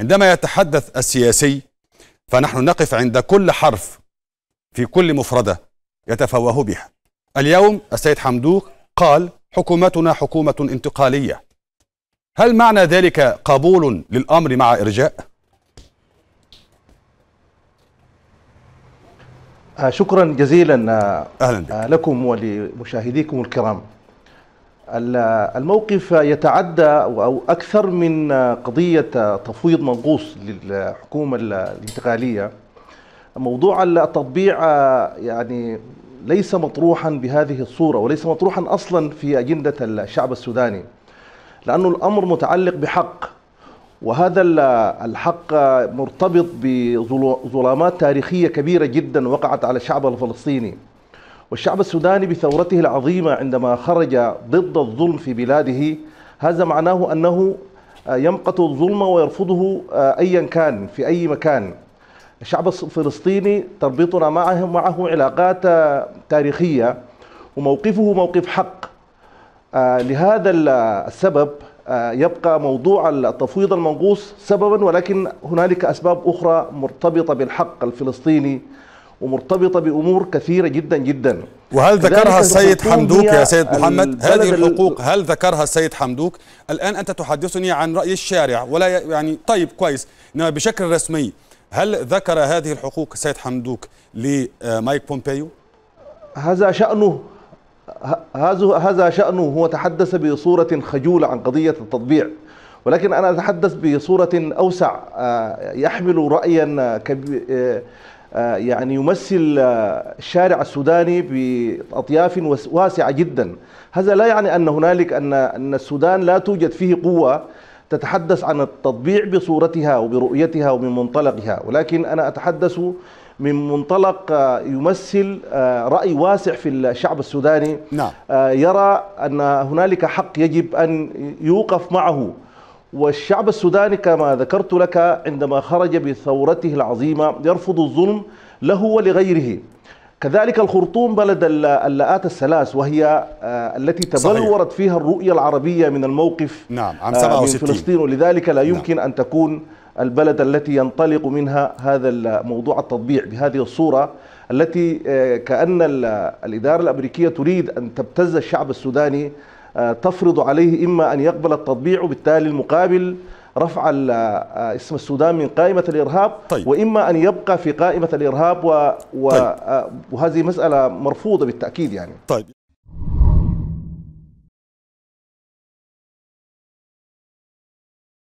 عندما يتحدث السياسي فنحن نقف عند كل حرف في كل مفردة يتفوه بها اليوم السيد حمدوك قال حكومتنا حكومة انتقالية هل معنى ذلك قبول للأمر مع إرجاء؟ آه، شكرا جزيلا آه، أهلا بك. آه، لكم ولمشاهديكم الكرام الموقف يتعدى أو أكثر من قضية تفويض منقوص للحكومة الانتقالية موضوع التطبيع يعني ليس مطروحا بهذه الصورة وليس مطروحا أصلا في أجندة الشعب السوداني لانه الأمر متعلق بحق وهذا الحق مرتبط بظلامات تاريخية كبيرة جدا وقعت على الشعب الفلسطيني والشعب السوداني بثورته العظيمة عندما خرج ضد الظلم في بلاده هذا معناه أنه آه، يمقت الظلم ويرفضه آه، أيا كان في أي مكان الشعب الفلسطيني تربطنا معه معه علاقات آه، تاريخية وموقفه موقف حق لهذا السبب يبقى موضوع التفويض المنقوص سببا ولكن هنالك أسباب أخرى مرتبطة بالحق الفلسطيني ومرتبطة بأمور كثيرة جدا جدا وهل ذكرها السيد حمدوك يا سيد محمد هذه الحقوق هل ذكرها السيد حمدوك الآن أنت تحدثني عن رأي الشارع ولا يعني طيب كويس إنما بشكل رسمي هل ذكر هذه الحقوق السيد حمدوك لمايك بومبيو هذا شأنه هذا هذا شأنه هو تحدث بصورة خجولة عن قضية التطبيع ولكن أنا أتحدث بصورة أوسع آه، يحمل رأيا كبير آه، آه، يعني يمثل الشارع آه، السوداني بأطياف واسعة جدا هذا لا يعني أن هنالك أن أن السودان لا توجد فيه قوة تتحدث عن التطبيع بصورتها وبرؤيتها ومن منطلقها ولكن أنا أتحدث من منطلق آه، يمثل رأي واسع في الشعب السوداني نعم. يرى أن هنالك حق يجب أن يوقف معه والشعب السوداني كما ذكرت لك عندما خرج بثورته العظيمة يرفض الظلم له ولغيره كذلك الخرطوم بلد اللاءات الثلاث وهي آه، التي تبلورت فيها الرؤية العربية من الموقف نعم عام 67 آه، من فلسطين ولذلك لا نعم. يمكن نعم. أن تكون البلد التي ينطلق منها هذا الموضوع التطبيع بهذه الصورة التي آه، كأن الإدارة الأمريكية تريد أن تبتز الشعب السوداني آه، تفرض عليه إما أن يقبل التطبيع وبالتالي المقابل رفع آه، اسم السودان من قائمة الإرهاب طيب. وإما أن يبقى في قائمة الإرهاب و... و... طيب. آه، وهذه مسألة مرفوضة بالتأكيد يعني طيب.